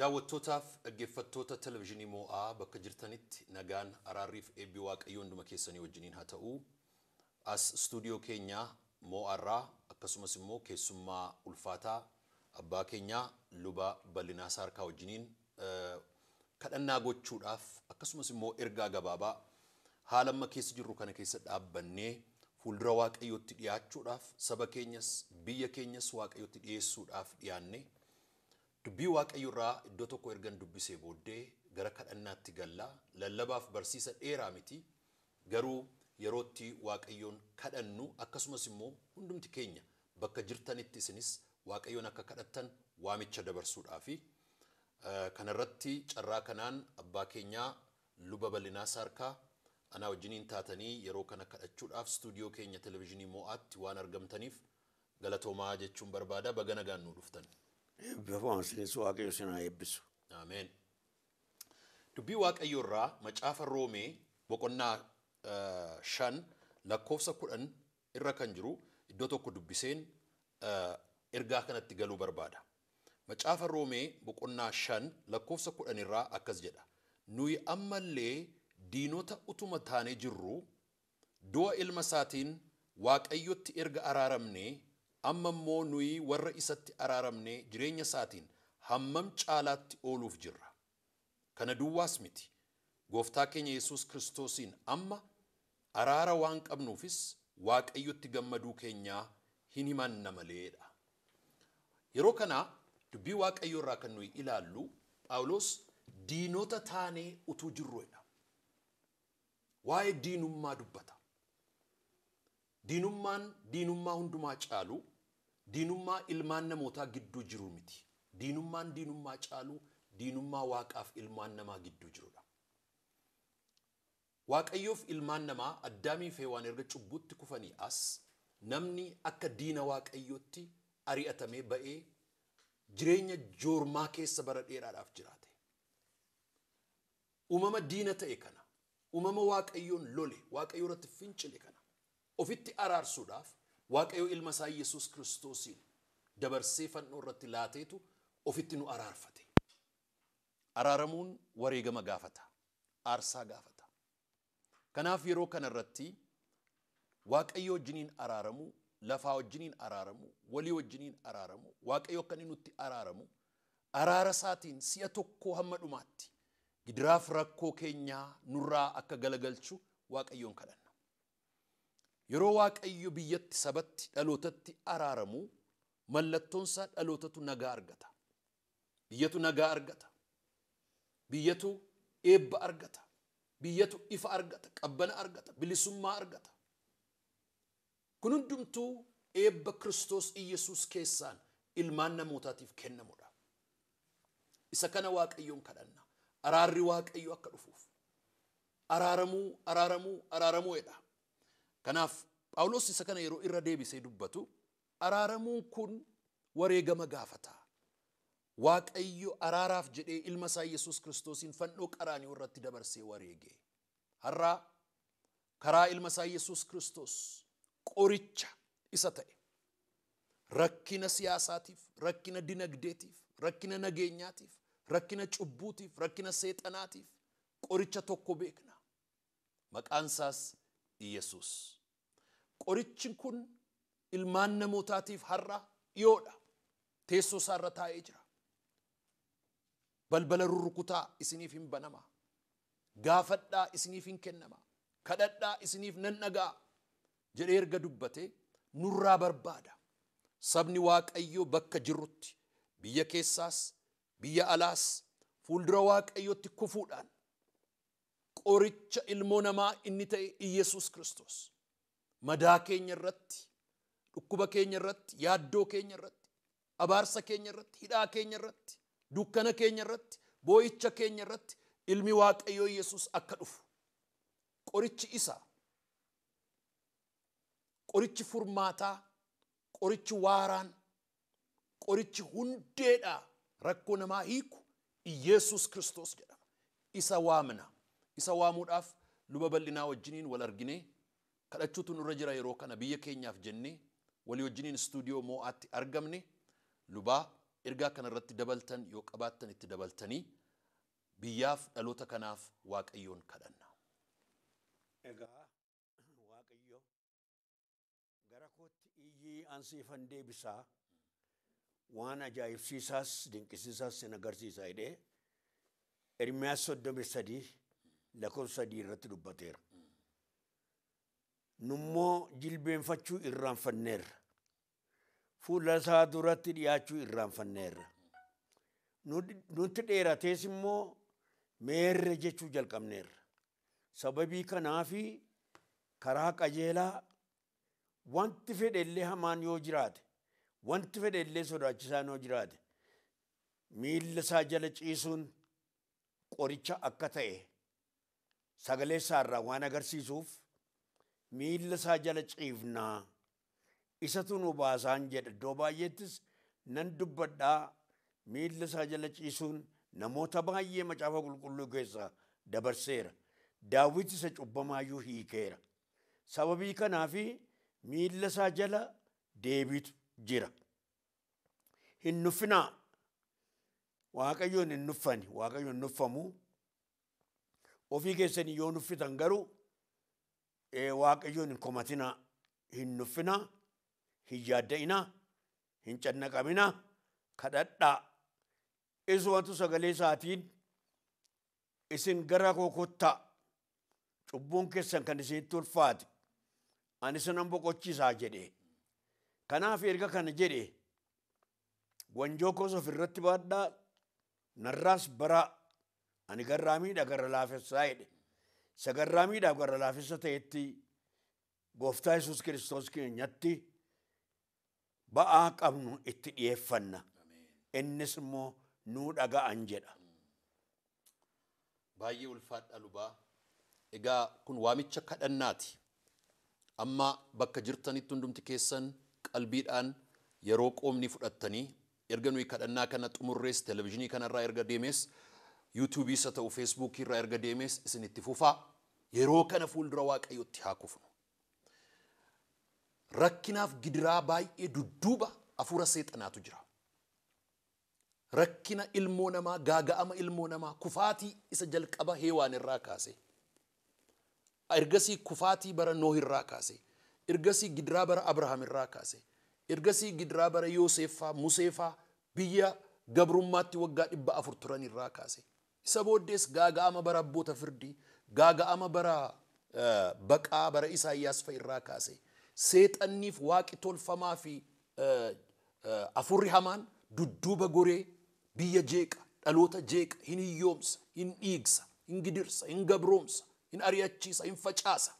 Daawwattootaaf dhaggeeffattoota televizyiinii moo'aa bakka jirtanitti nagaan araarriif eebbii waaqayyo hunduma keessanii wajjiniin haa ta'uu As istuudiyoo keenya moo'aarraa akkasumas immoo keessummaa ulfaataa abbaa keenyaa luba ballinaa sarkaa wajjiniin eh, kadhannaa gochuudhaaf akkasumas immoo ergaa gabaabaa haala keessa jirru kana keessa dhaabbannee fuuldura waaqayyootti dhiyaachuudhaaf saba keenyas biyya keenyas waaqayyootti dhiyeessuudhaaf dhiyaanne. Dubbii waaqayyo irraa iddoo tokko ergan dubbisee booddee gara kadhannaatti galla. Lallabaaf barsiisa dheeraa miti. Garuu yerootti waaqayyoon kadhannu akkasumas immoo hundumti keenya bakka jirtanitti isinis waaqayyoon akka kadhattan waamicha dabarsuudhaafi. Kanarratti carraa kanaan abbaa keenyaa luba bal'inaa saarkaa anaa wajjiniin taatanii yeroo kana kadhachuudhaaf stuudiyoo keenya televizyiinii moo'aatti waan argamtaniif galatoomaa jechuun barbaada baga nagaan nu dhuftan. eebbisu. Dubbii waaqayyo irraa macaafa roomee boqonnaa uh, shan lakkoofsa kudhan irra kan jiru iddoo tokko dubbiseen ergaa uh, kanatti galuu barbaada. Macaafa roomee boqonnaa shan lakkoofsa kudhan irraa akkas jedha. Nuyi ammallee diinota utuma taane jirru du'a ilma isaatiin waaqayyotti erga araaramnee amma immoo nuyi warra isatti araaramnee jireenya isaatiin hammam caalaatti ooluuf jirra. Kana duwwaas miti. Gooftaa keenya yesus kiristoosiin amma araara waan qabnuufis waaqayyotti gammaduu keenyaa hin himanna maleedha. Yeroo kana dubbii waaqayyoo irraa kan nuyi ilaallu Phaawulos diinota taanee utuu jirruudha. Waa'ee diinummaa dubbata. Diinummaan diinummaa hundumaa caalu diinummaa ilmaan namootaa gidduu jiru miti. Diinummaan diinummaa caalu diinummaa waaqaaf ilmaan namaa gidduu jirudha. Waaqayyoof ilmaan namaa addaamii fi waan erga cubbutti kufanii as namni akka diina waaqayyootti ari'atamee ba'ee jireenya joormaa keessa bara dheeraadhaaf jiraate. Uumama diina ta'e kana, uumama waaqayyoon lole, waaqayyoo irratti fincile kana ofitti araarsuudhaaf waaqayyo ilma isaa Yesuus kiristoosiin dabarsee fannoo irratti laateetu ofitti nu araarfate. Araaramuun wareegama gaafata. Aarsaa gaafata. Kanaaf yeroo kanarratti waaqayyo wajjiniin araaramu, lafaa wajjiniin araaramu, walii wajjiniin araaramu, waaqayyo akka inni nutti araaramu araara isaatiin si'a tokko hamma dhumaatti gidiraaf rakkoo keenyaa nurraa akka galagalchu waaqayyoon kadhanna. yeroo waaqayyo biyyatti sabatti dhalootatti araaramu mallattoonsaa dhalootatu nagaa argata. Biyyatu nagaa argata. Biyyatu eebba argata. Biyyatu ifa argata. Qabbana argata. Bilisummaa argata. Kun hundumtuu eebba Kiristoos Iyyasuus keessaan ilmaan namootaatiif kennamudha. Isa kana waaqayyoon kadhanna. Araarri waaqayyoo akka dhufuuf. Araaramuu, araaramuu, araaramuudhaa. Kanaaf Phaawulos isa kana yeroo irra deebisee dubbatu araaramuun kun wareegama gaafata. Waaqayyo araaraaf jedhee ilma isaa Yesuus Kiristoosiin fannoo qaraani'uu irratti dabarsee wareegee Har'aa karaa ilma isaa Yesuus Kiristoos qoricha isa ta'e rakkina siyaasaatiif, rakkina dinagdeetiif, rakkina nageenyaatiif, rakkina cubbuutiif, rakkina seexanaatiif qoricha tokko beekna. Maqaan isaas Yesus. Qorichi kun ilmaan namootaatiif har'a dhiyoodha. Teessoo isaarra taa'ee jira. Balbala rurrukutaa isiniif hin banama. Gaafadhaa isiniif hin kennama. Kadhadhaa isiniif nan dhaga'a. Jedhee erga dubbate nurraa barbaada. Sabni Waaqayyoo bakka jirrutti biyya keessaas biyya alaas fuuldura Waaqayyootti kufuudhaan qoricha ilmoo namaa inni ta'e iyyesus Kiristoos. Madaa keenya irratti, dhukkuba keenya irratti, yaaddoo keenya irratti, abaarsa keenya irratti, hidhaa keenya irratti, dukkana keenya irratti, boo'icha keenya irratti ilmi waaqayyoo Iyyasuus akka dhufu. Qorichi isaa, qorichi furmaataa, qorichi waaraan, qorichi hundeedhaa rakkoo namaa hiiku Iyyasuus Kiristoos jedhama. Isa waamna. isa waamuudhaaf luba bal'inaa wajjiniin wal arginee kadhachuutu nurra jira yeroo kana biyya keenyaaf jennee walii wajjiniin istuudiyoo moo'aatti argamne lubaa ergaa kanarratti dabaltan yoo itti dabaltanii biyyaaf dhaloota kanaaf waaqayyoon kadhanna. Egaa waaqayyo gara kootti iyyii ansiifan deebisaa waan ajaa'ibsiisaas dinqisiisaas sin agarsiisa hidhee Ermiyaas soddomii sadii lakkoofsa sadii irratti dubbateera. Nummoo jilbeenfachuu irraanfanneerra. fula isaa duratti dhiyaachuu irraanfanneerra. nuti dheeratees immoo meerre jechuu jalqabneerra. Sababii kanaafi karaa qajeelaa wanti fedhe illee hamaan yoo jiraate wanti fedhe illee sodaachisaan yoo jiraate miilla isaa jala ciisuun qoricha akka ta'e sagalee isaarraa waan agarsiisuuf miila isaa jala ciifnaa isatu tunuu baasaan jedha Doo baay'eettis nan dubbadhaa miila isaa jala ciisuun namoota baay'ee macaafa qulqulluu keessaa dabarseera daawwiti isa cubbamaayyuu hiikeera sababii kanaafi miila isaa jala deebitu jira hin nuffinaa waaqayyoon hin nuffani waaqayyoon nuffamu. ofii keessanii yoo nuffitan garuu waaqayyoon hin komatina hin nuffina hin yaadda'ina hin cannaqamina kadhadhaa isumatu sagalee isaatiin isin gara koo kottaa cubbuun keessan kan isinitti ulfaate ani isinan boqochiisaa jedhe kanaaf erga kana jedhe wanjoo koos ofirratti baadhaa narraas baraa Ani garraa miidha gara laafessaa jedhe. Isa garraa miidhaaf gara laafessa ta'etti gooftaa Yesuus kiristoos keenyatti ba'aa qabnu itti dhiyeeffanna. Innis immoo nuu dhaga'an jedha. Baay'ee ulfaadha lubaa. Egaa kun waamicha kadhannaati. Amma bakka jirtanitti hundumti keessan qalbiidhaan yeroo qoomni fudhattanii erga nuyi kadhannaa kana xumurrees televezyiinii kanarraa erga deemes. yuutuubiis haa ta'u feesbuukii irraa erga deemes isin itti fufaa yeroo kana fuuldura waaqayyootti haa kufnu. Rakkinaaf gidiraa baay'ee dudduuba hafuura seexanaatu jira. Rakkina ilmoo namaa gaaga'ama ilmoo namaa kufaatii isa jalqaba heewaan irraa kaase. Ergasii kufaatii bara Nooh irraa kaase. Ergasii gidiraa bara Abrahaam irraa kaase. gidiraa bara Museefaa biyya gabrummaatti waggaa dhibba afur turan irraa kaase. isa booddees gaaga'ama bara abboota firdii gaaga'ama bara baqaa bara isaayyaas fa'a irraa kaase seexanniif waaqi tolfamaa fi afurri hamaan dudduuba goree biyya jeeqa dhaloota jeeqa hin hiyyoomsa hin dhiigsa hin gidirsa hin gabroomsa hin ari'achiisa hin facaasa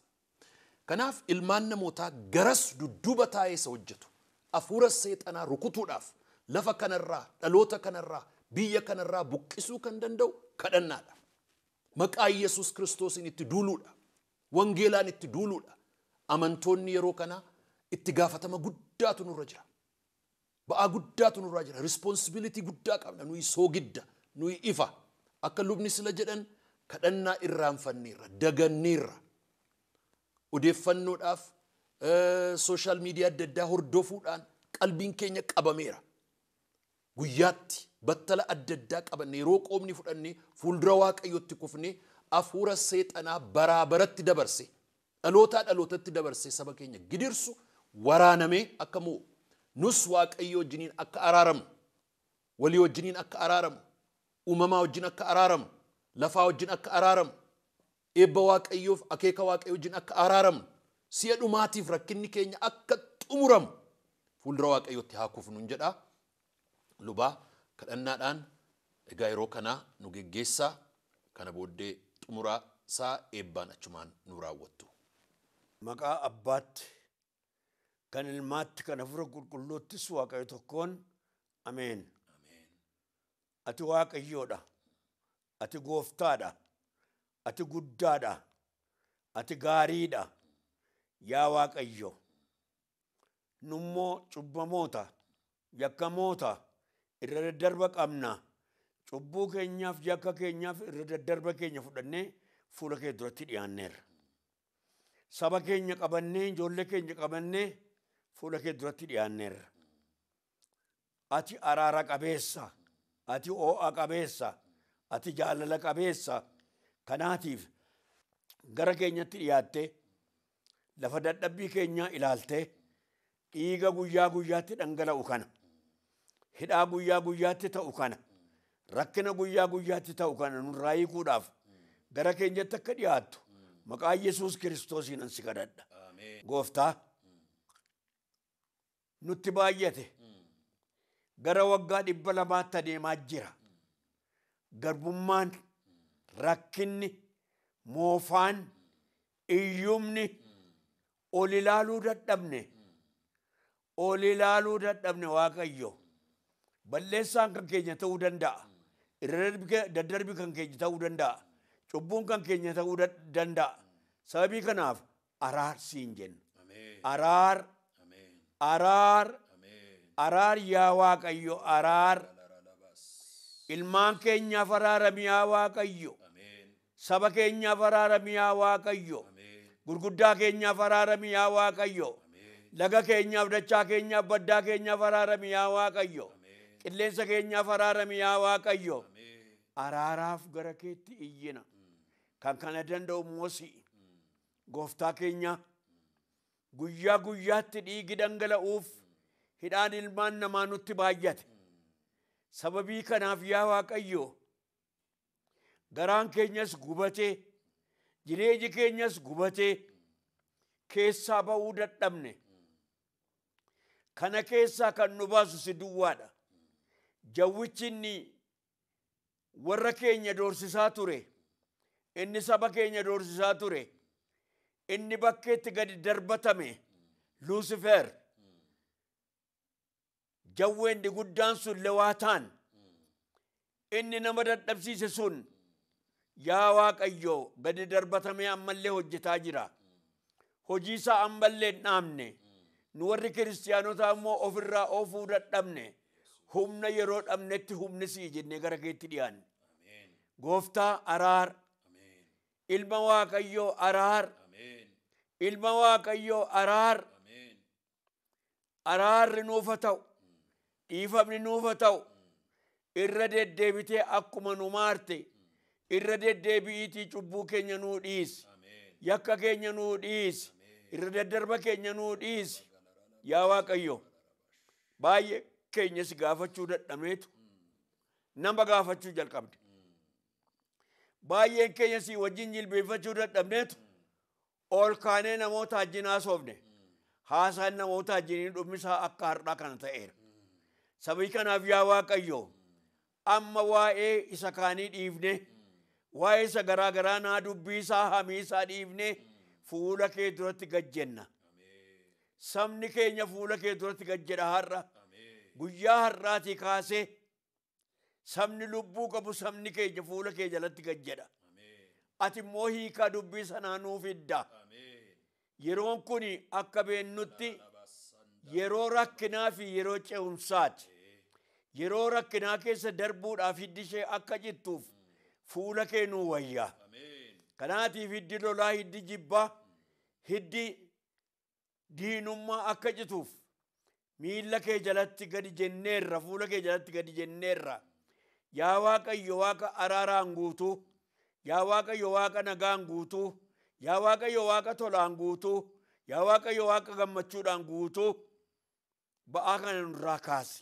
kanaaf ilmaan namootaa garas dudduuba taa'ee isa hojjetu afuura seexanaa rukutuudhaaf lafa kanarraa dhaloota kanarraa biyya kanarraa buqqisuu kan danda'u kadhannaadha. Maqaa Yesus Kiristoosiin itti duuluudha. Wangeelaan itti duuluudha. Amantoonni yeroo kana itti gaafatama guddaatu nurra jira. Ba'aa guddaatu nurra jira. Rispoonsibilitii guddaa qabna. Nuyi soogidda. Nuyi ifa. Akka lubni sila jedhan kadhannaa irraanfanneerra. Daganneerra. Odeeffannoodhaaf sooshaal miidiyaa adda addaa hordofuudhaan qalbiin keenya qabameera. Guyyaatti battala adda addaa qabanne yeroo qoomni fudhanne fuuldura waaqayyootti kufne hafuura seexanaa baraa baratti dabarse dhalootaa dhalootatti dabarse saba keenya gidirsu waraaname akka moo nus waaqayyo wajjiniin akka araaramu walii wajjiniin akka araaramu uumamaa wajjin akka araaramu lafaa wajjin akka araaramu eebba waaqayyoof akeeka waaqayyo wajjin akka araaramu si'a dhumaatiif rakkinni keenya akka xumuramu fuuldura waaqayyootti haa kufnu jedha kadhannaadhaan egaa yeroo kanaa nu geggeessaa kana booddee tumuraa saa eebbaan achumaan nu raawwattu. Maqaa abbaatti kan ilmaatti kan hafuura qulqulluuttis waaqayyo tokkoon ameen. Ati waaqayyoodha. Ati gooftaadha. Ati guddaadha. Ati gaariidha. Yaa waaqayyo. Nummoo yakka moota. irra daddarba kabna Cubbuu keenyaaf jakka keenyaaf irra daddarba keenya fudhannee fuula kee duratti dhiyaanneerra. Saba keenya qabannee ijoollee keenya qabannee fuula kee duratti dhiyaanneerra. Ati araara qabeessa, ati oo'a qabeessa, ati jaalala qabeessa. Kanaatiif gara keenyatti dhiyaattee lafa dadhabbii keenyaa ilaaltee dhiiga guyyaa guyyaatti dhangala'u kana. hidhaa guyyaa guyyaatti ta'u kana rakkina guyyaa guyyaatti ta'u kana nun hiikuudhaaf gara keenyatti akka dhiyaattu maqaa yesus kiristoosiin ansi kadhadha gooftaa nutti baayyate gara waggaa dhibba lamaatti adeemaa jira garbummaan rakkinni moofaan iyyumni ol ilaaluu dadhabne ol waakayyo dadhabne waaqayyo Balesang kan Kenya tahu dan tak. Redarbika dadarbika kan Kenya tahu dan tak. Cubung kan Kenya tahu dan tak. Sabi kanaf arar sinjen. Arar. Arar. Arar ya wa kayo arar. Ilman Kenya farara miya wa kayo. Saba Kenya farara miya wa kayo. Gurgudda Kenya farara miya wa kayo. Laga Kenya, Dacha Kenya, Badda Kenya farara miya wa kayo. Amen. qilleensa keenyaaf araarami yaa Waaqayyo. Araaraaf gara keetti iyyina. Kan kana danda'u moosii. Gooftaa keenya guyyaa guyyaatti dhiigi dangala'uuf hidhaan ilmaan namaa nutti baay'ate. Sababii kanaaf yaa Waaqayyo garaan keenyas gubatee jireenyi keenyas gubatee keessaa ba'uu dadhabne. Kana keessaa kan nu baasu si duwwaadha. jawwichinni warra keenya doorsisaa ture inni saba keenya doorsisaa ture inni bakkeetti gadi darbatame luusifer jawweendi guddaan sun lewataan inni nama dadhabsiise sun yaa waaqayyo gadi darbatamee ammallee hojjetaa jira hojii isaa ammallee hin nu warri kiristiyaanota ammoo ofirraa ofuu dadhabne. humna yeroo dhabnetti humni sii jennee gara keetti dhiyaanne gooftaa araar ilma waaqayyo araar ilma waaqayyo araar araarri nuufa ta'u dhiifamni nuufa ta'u mm. irra deddeebitee akkuma nu maarte mm. irra deddeebi'iitii cubbuu keenya nuu dhiisi yakka keenya nuu dhiisi irra daddarba keenya nuu dhiisi yaa waaqayyo baay'ee keenyas gaafachuu dadhabneetu nama gaafachuu jalqabde. Baay'een keenya si wajjin jilbeeffachuu dadhabneetu ol kaanee namoota wajjin haasofne haasaan namoota wajjin dhummisaa akka har'aa kana ta'eera. Sabii kanaaf yaa Waaqayyo amma waa'ee isa kaanii dhiifne waa'ee isa garaa garaa naa dubbiisaa hamiisaa dhiifne fuula kee duratti Sabni keenya fuula kee duratti gajjedha har'a. guyyaa har'aatii kaasee sabni lubbuu qabu sabni keenya fuula kee jalatti gajjadha. Ati immoo hiikaa dubbii sanaanuu fidda. Yeroon kun akka beennutti yeroo rakkinaa fi yeroo ce'umsaati. Yeroo rakkinaa keessa darbuudhaaf hiddi ishee akka jirtuuf hmm. fuula kee nuu wayyaa. Kanaatiif hiddi lolaa hiddi jibbaa hmm. hiddi diinummaa akka jituuf miilla kee jalatti gadi jenneerra fuula kee jalatti gadi jenneerra yaa waaqayyo waaqa araaraan guutuu yaa waaqayyo waaqa nagaan guutuu yaa waaqayyo waaqa tolaan guutuu yaa waaqayyo waaqa gammachuudhaan guutuu ba'aa kana nurraa kaasi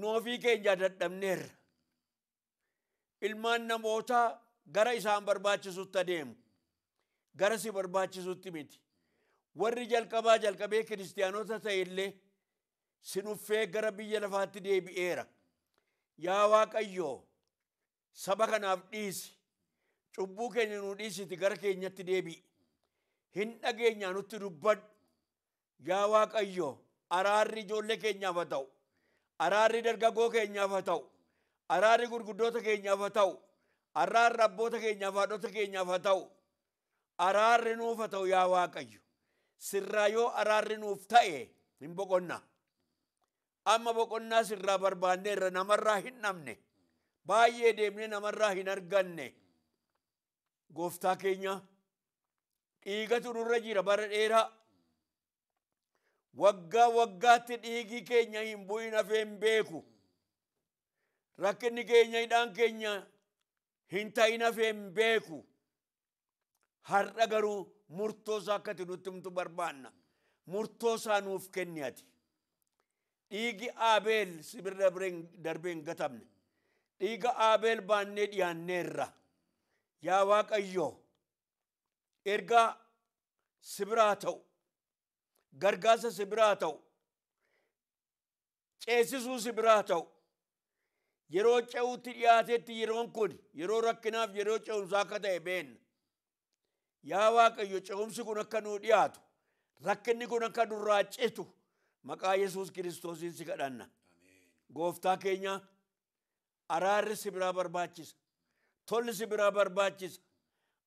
Noofii keenya ilmaan namootaa gara isaan barbaachisutti adeemu gara si barbaachisutti miti warri jalqabaa jalqabee kiristiyaanota ta'ellee si dhuffee gara biyya lafaatti deebi'eera. Yaa Waaqayyoo saba kanaaf dhiisi. Cubbuu keenya nu dhiisiti gara keenyatti deebi'i. Hin dhageenyaa nutti dubbadhu. Yaa Waaqayyoo araarri ijoollee keenyaaf haa ta'u. Araarri dargagoo keenyaaf haa ta'u. Araarri gurguddoota keenyaaf haa ta'u. Araarri abboota keenyaaf haadhota keenyaaf haa ta'u. Araarri nuuf haa ta'u yaa Waaqayyo. sirraa yoo araarri nuuf ta'e hin boqonna amma boqonnaa sirraa barbaanneerra namarraa hin dhabne baay'ee deemne namarraa hin arganne gooftaa keenya dhiigatu nurra jira bara dheeraa waggaa waggaatti dhiigi keenya hin bu'in hafeen beeku rakkinni keenya hidhaan keenya hin ta'in hafeen beeku har'a garuu murtoosaa akkati nutti humtu barbaanna. Murtoosaa nuuf kenniati. Dhiigi Abeel sibirra darbee hin gatamne. Dhiiga Abeel baannee dhiyaanneerra. Yaa Waaqayyoo ergaa sibiraa ta'u gargaarsa sibiraa ta'u ceesisuu sibiraa ta'u yeroo ce'utti dhiyaatetti yeroon kun yeroo rakkinaaf yeroo ce'umsaa akka ta'e beenna. yaa waaqayyo ce'umsi kun akka nuu dhiyaatu rakkinni kun akka nurraa maqaa yesus kiristoosiin si kadhanna gooftaa keenya araarri si biraa barbaachisa tolli si biraa barbaachisa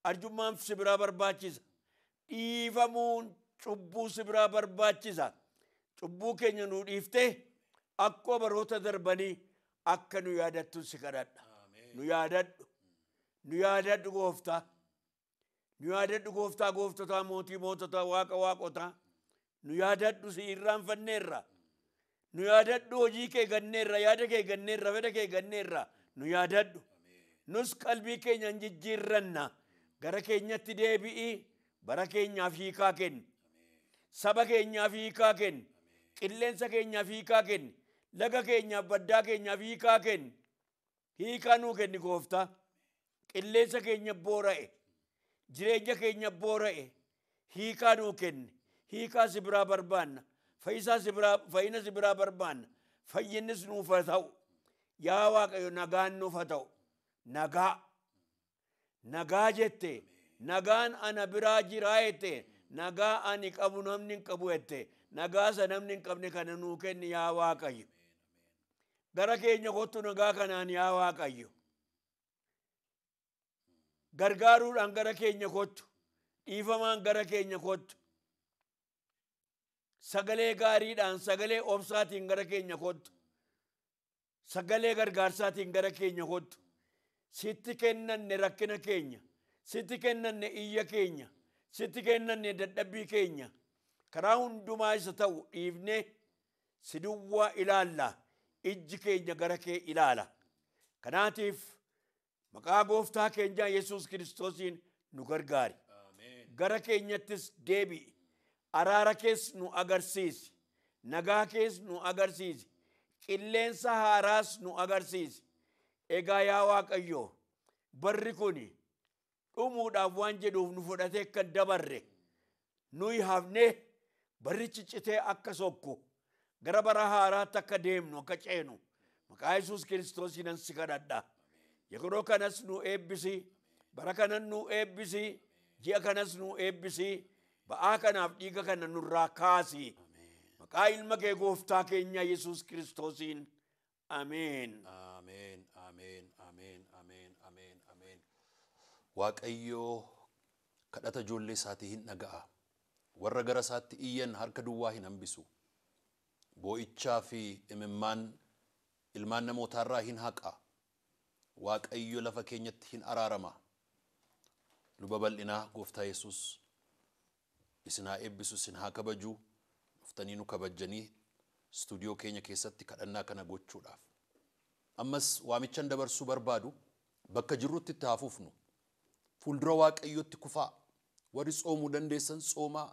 arjummaan si biraa barbaachisa dhiifamuun cubbuu si biraa barbaachisa cubbuu keenya nuu dhiiftee akkoo baroota darbanii akka nu yaadattu si kadhadha nu yaadadhu nu yaadadhu gooftaa. nu yaadadhu gooftaa gooftotaa mootii moototaa waaqa waaqotaa nu yaadadhu si irraanfanneerra nu yaadadhu hojii kee ganneerra yaada kee ganneerra fedha kee ganneerra nu yaadadhu nus qalbii keenya hin jijjiirranna gara keenyatti deebi'ii bara keenyaaf hiikaa kenni saba keenyaaf hiikaa kenni qilleensa keenyaaf hiikaa kenni laga keenyaaf baddaa keenyaaf hiikaa kenni hiikaa nuu kenni gooftaa qilleensa keenya boora'e jireenya keenya boora'e hiikaa nuu kenne hiikaa si biraa barbaanna fayyisaa si biraa fayyina si biraa barbaanna fayyinnis nuuf haa ta'u yaa waaqayyo nagaan nuuf haa ta'u nagaa nagaa jette nagaan ana biraa jiraa jette nagaa ani qabu namni hin qabu jette nagaa namni hin qabne kana nuu kenni yaa waaqayyo gara keenya kottu nagaa kanaan yaa waaqayyo gargaaruudhaan gara keenya kottu dhiifamaan gara keenya kottu sagalee gaariidhaan sagalee obsaatiin gara keenya kottu sagalee gargaarsaatiin gara keenya kottu sitti kennanne rakkina keenya sitti kennanne iyya keenya sitti kennanne dadhabbii keenya karaa hundumaa isa ta'u dhiifnee siduwaa duwwaa ilaalla ijji keenya gara kee ilaala kanaatiif. maqaa gooftaa keenyaa yesus kiristoosiin nu gargaari gara keenyattis deebi'i araara kees nu agarsiis. nagaa kees nu agarsiis. qilleensa haaraas nu agarsiis. egaa yaa waaqayyo barri kun dhumuudhaaf waan jedhuuf nu fudhatee akka dabarre nuyi hafnee barri citee akka sokku gara bara haaraatti akka deemnu akka ceenu maqaa yesus kiristoosiin ansi Yeroo kanas nu eebbisi. Bara kanan nu eebbisi. Ji'a kanas nu eebbisi. Ba'aa kanaaf dhiiga kana nurraa kaasi. Maqaa ilma kee gooftaa keenya Yesuus Kiristoosiin. Ameen. Ameen. Ameen. Ameen. Ameen. Ameen. Ameen. Waaqayyoo kadhata ijoollee isaatii hin dhaga'a. Warra gara isaatti iyyan harka duwwaa hin hambisu. Boo'ichaa fi imimmaan ilmaan namootaarraa hin haqa. waaqayyo lafa keenyatti hin araarama luba bal'inaa gooftaa yesus isin haa eebbisu isin haa kabajuu dhuftanii nu kabajjanii stuudiyoo keenya keessatti kadhannaa kana gochuudhaaf ammas waamichan dabarsuu barbaadu bakka jirrutti itti haafuufnu fuuldura waaqayyootti kufaa warri tsoomuu dandeessan tsoomaa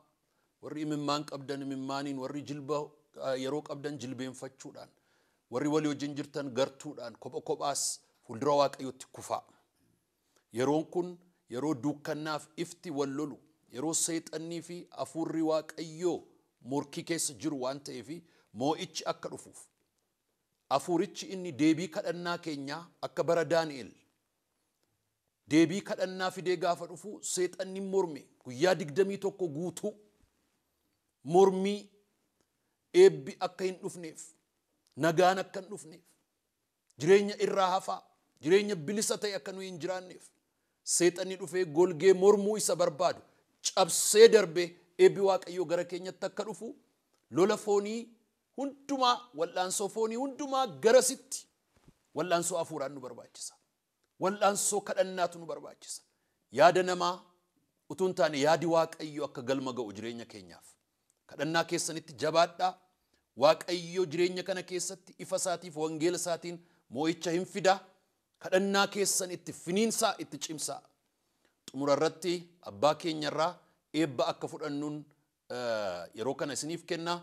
warri imimmaan qabdan imimmaaniin warri jilba yeroo qabdan jilbeenfachuudhaan warri walii wajjin jirtan gartuudhaan kopha kophaas fuuldura waaqayyootti kufaa yeroon kun yeroo duukkannaaf ifti wallolu yeroo seexannii fi hafuurri waaqayyoo morkii keessa jiru waan ta'eef moo'ichi akka dhufuuf hafuurichi inni deebii kadhannaa keenyaa akka bara daani'el deebii kadhannaa fidee gaafa dhufu seexanni morme guyyaa digdamii tokko guutuu mormii eebbi akka hin dhufneef nagaan akka hin dhufneef jireenya irraa hafaa jireenya bilisa ta'e akka nu hin jiraanneef seexanii dhufee golgee mormuu isa barbaadu cabsee darbee eebbi waaqayyoo gara keenyatti akka dhufu lola foonii hundumaa wal'aansoo foonii hundumaa garasitti wal'aansoo hafuuraan nu barbaachisa wal'aansoo kadhannaatu nu barbaachisa yaada namaa utuu taane yaadi waaqayyo akka galma ga'u jireenya keenyaaf kadhannaa keessanitti jabaadhaa waaqayyo jireenya kana keessatti ifa isaatiif wangeela isaatiin moo'icha hin fidaa kadhannaa keessan itti finiinsaa itti cimsaa xumura irratti abbaa keenyarraa eebba akka fudhannuun yeroo kana isiniif kennaa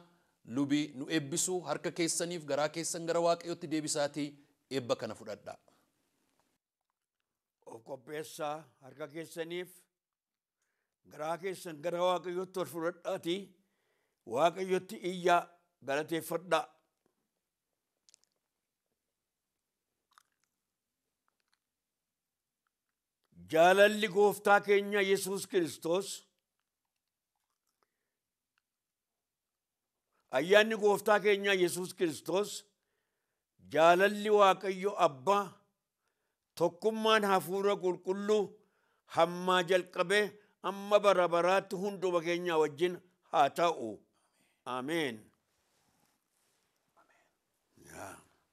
lubi nu eebbisuu harka keessaniif garaa keessan gara waaqayyootti deebisaatii eebba kana fudhadha. Of qopheessaa harka keessaniif garaa keessan gara waaqayyootti ol fudhadhaatii waaqayyootti iyyaa galateeffadhaa. jaalalli gooftaa keenya yesus kiristoos ayyaanni gooftaa keenya yesus kiristos jaalalli waaqayyo abbaa tokkummaan hafuura qulqulluu hammaa jalqabee amma bara baraatti hunduma keenya wajjin haa ta'u ameen.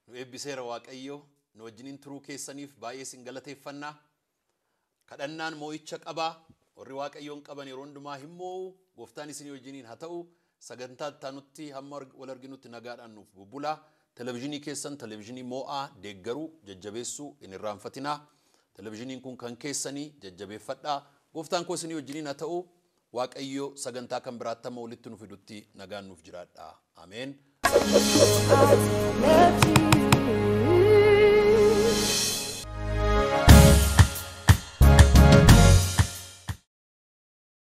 nu eebbiseera waaqayyo nu wajjiniin turuu keessaniif baay'ee sin galateeffannaa. kadhannaan moo'icha qabaa warri waaqayyoon qaban yeroo hundumaa himmoo gooftaan isin wajjiniin haa ta'u sagantaa ittaanutti hamma wal arginutti nagaadhaan nuuf bubbulaa televezyiinii keessan televezyiinii moo'aa deeggaruu jajjabeessuu hin irraanfatinaa televezyiiniin kun kan keessanii jajjabeeffadhaa gooftaan koo isin wajjiniin haa ta'u waaqayyo sagantaa kan biraatti amma walitti nu fidutti nagaan nuuf jiraadhaa ameen.